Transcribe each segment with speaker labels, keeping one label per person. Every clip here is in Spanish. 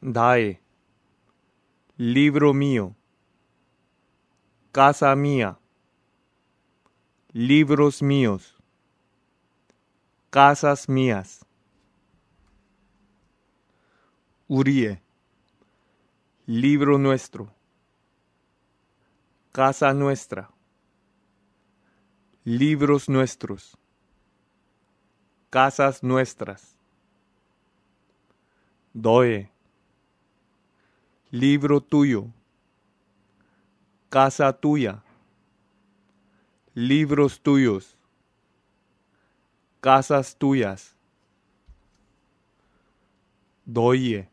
Speaker 1: Dae, libro mío, casa mía, libros míos, casas mías. Urie, libro nuestro, casa nuestra, libros nuestros, casas nuestras. Doe libro tuyo, casa tuya, libros tuyos, casas tuyas, doye,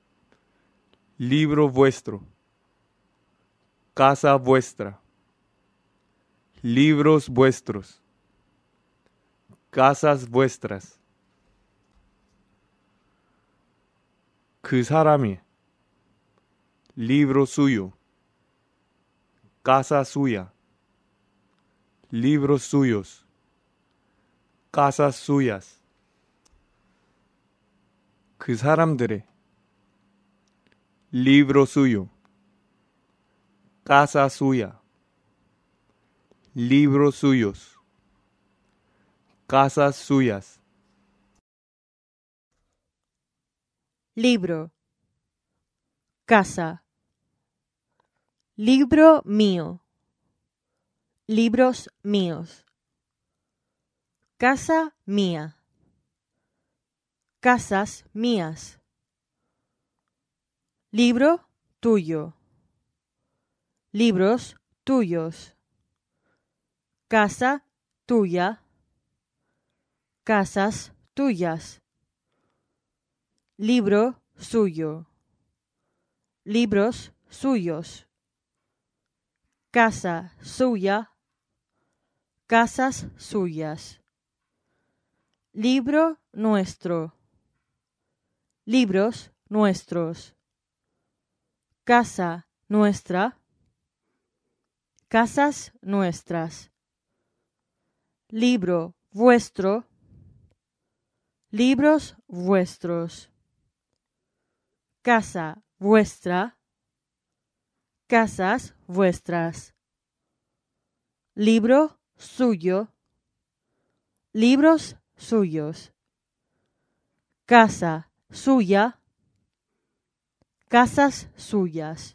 Speaker 1: libro vuestro, casa vuestra, libros vuestros, casas vuestras. 그 사람이 libro suyo, casa suya, libros suyos, casas suyas. 그 libro suyo, casa suya, libros suyos, casas suyas.
Speaker 2: Libro, casa Libro mío. Libros míos. Casa mía. Casas mías. Libro tuyo. Libros tuyos. Casa tuya. Casas tuyas. Libro suyo. Libros suyos casa suya, casas suyas. Libro nuestro, libros nuestros. Casa nuestra, casas nuestras. Libro vuestro, libros vuestros. Casa vuestra, casas vuestras. Libro suyo, libros suyos. Casa suya, casas suyas.